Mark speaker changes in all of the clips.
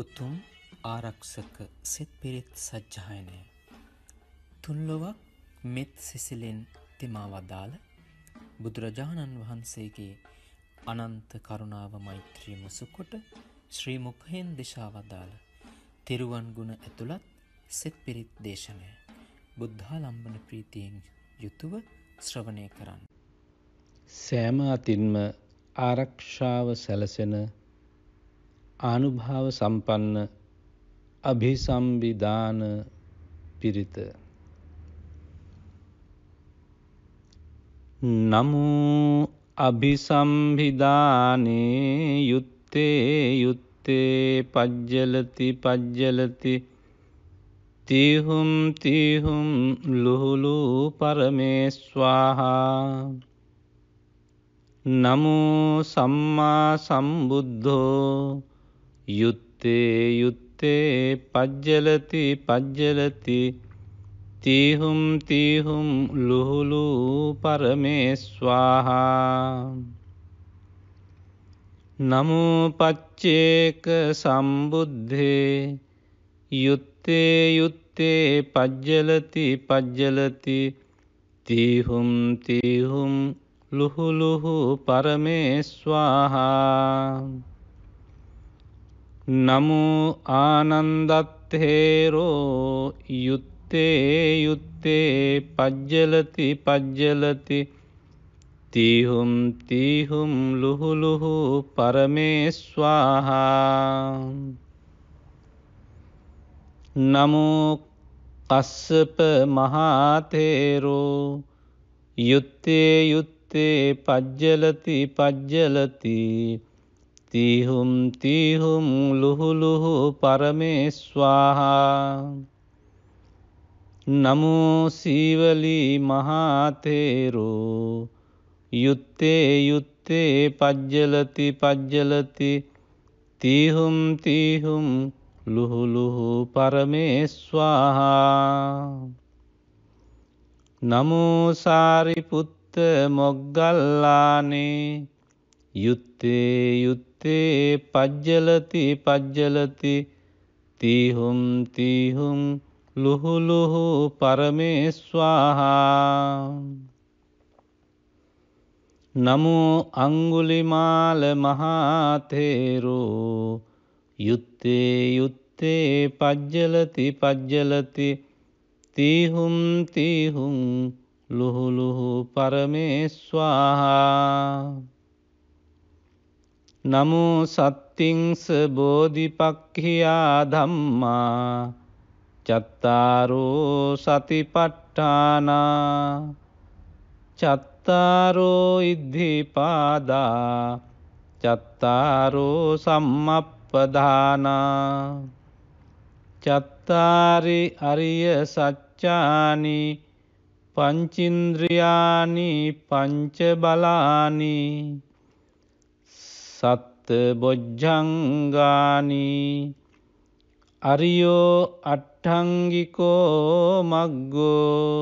Speaker 1: උතුම් ආරක්ෂක සෙත් පිරිත් සජ්්‍යායනය තුන්ලොවක් මෙත් සිසිලෙන් තෙමා වදාළ බුදුරජාණන් වහන්සේගේ අනන්ත කරුණාව මෛත්‍රී මුසුකොට ශ්‍රීමුකහෙන් දෙශාවදාළ තෙරුවන් ගුණ ඇතුළත් සෙත් පිරිත් දේශනය බුද්ධාලම්බන ප්‍රීතියෙන් යුතුව ශ්‍රවණය කරන්න. සෑම අතින්ම ආරක්ෂාව සැලසෙන ආනුභාව සම්පන්න අභිසම්බිධාන පිරිත නමෝ අභිසම්බිධානේ යුත්තේ යුත්තේ පජ්ජලති පජ්ජලති තිහුම් තිහුම් ලුහුලු පරමේස්වාහා නමෝ සම්මා සම්බුද්ධෝ යුත්තේ යුත්තේ පජ්ජලති පජ්ජලති තීහුම් තීහුම් ලුහුලු පරමේස්වාහා නමෝ පච්චේක සම්බුද්ධේ යුත්තේ යුත්තේ පජ්ජලති පජ්ජලති තීහුම් තීහුම් ලුහුලුහු පරමේස්වාහා නමු ආනන්දත් හේරෝ යුත්තේ යුත්තේ පජ්ජලති පජ්ජලති තිහුම් තිහුම් ලුහුලුහු පරමේස්වාහා නමෝ කස්සප මහාතේරෝ යුත්තේ යුත්තේ පජ්ජලති පජ්ජලති තීහුම් තීහුම් ලුහුලුහු පරමේ ස්වාහා නමෝ සීවලී මහාතේරු යුත්තේ යුත්තේ පජ්ජලති පජ්ජලති තීහුම් තීහුම් ලුහුලුහු පරමේ ස්වාහා නමෝ සාරිපුත්ත මොග්ගල්ලානේ යුත්තේ යුත්තේ පජ්ජලති පජ්ජලති තීහුම් තීහුම් ලුහුලුහු පරමේස්වාහා නමෝ අංගුලිමාල මහාතේරෝ යුත්තේ යුත්තේ පජ්ජලති පජ්ජලති තීහුම් තීහුම් ලුහුලුහු පරමේස්වාහා නමෝ සත්තිංස බෝධිපක්ඛියා ධම්මා චත්තාරෝ සතිපට්ඨානා චත්තාරෝ ඉද්ධිපාදා චත්තාරෝ සම්මප්පදානා චත්තාරි අරිය සච්චානි පංචින්ද්‍රියානි පංච බලානි සත්ත බොජ්ජංගානී අරියෝ අට්ටංගිකෝ මක්ගෝ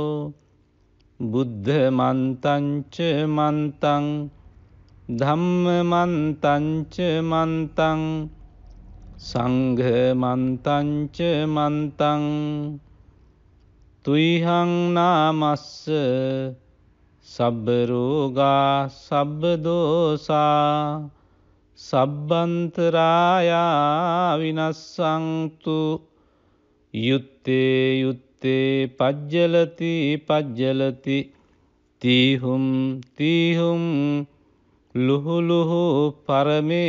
Speaker 1: බුද්ධ මන්තංච මන්තං ධම්ම මන්තංච මන්තං සංඝ මන්තංච මන්තං තුයිහං නාමස්ස සබ්බරෝගා සබ්බදෝසා සබ්බන්තරායා විනස්සංතු යුත්තේ යුත්තේ පජ්ජලති පජ්ජලති තීහුම් තීහුම් ලුහුලුහු පරමේස්වාහා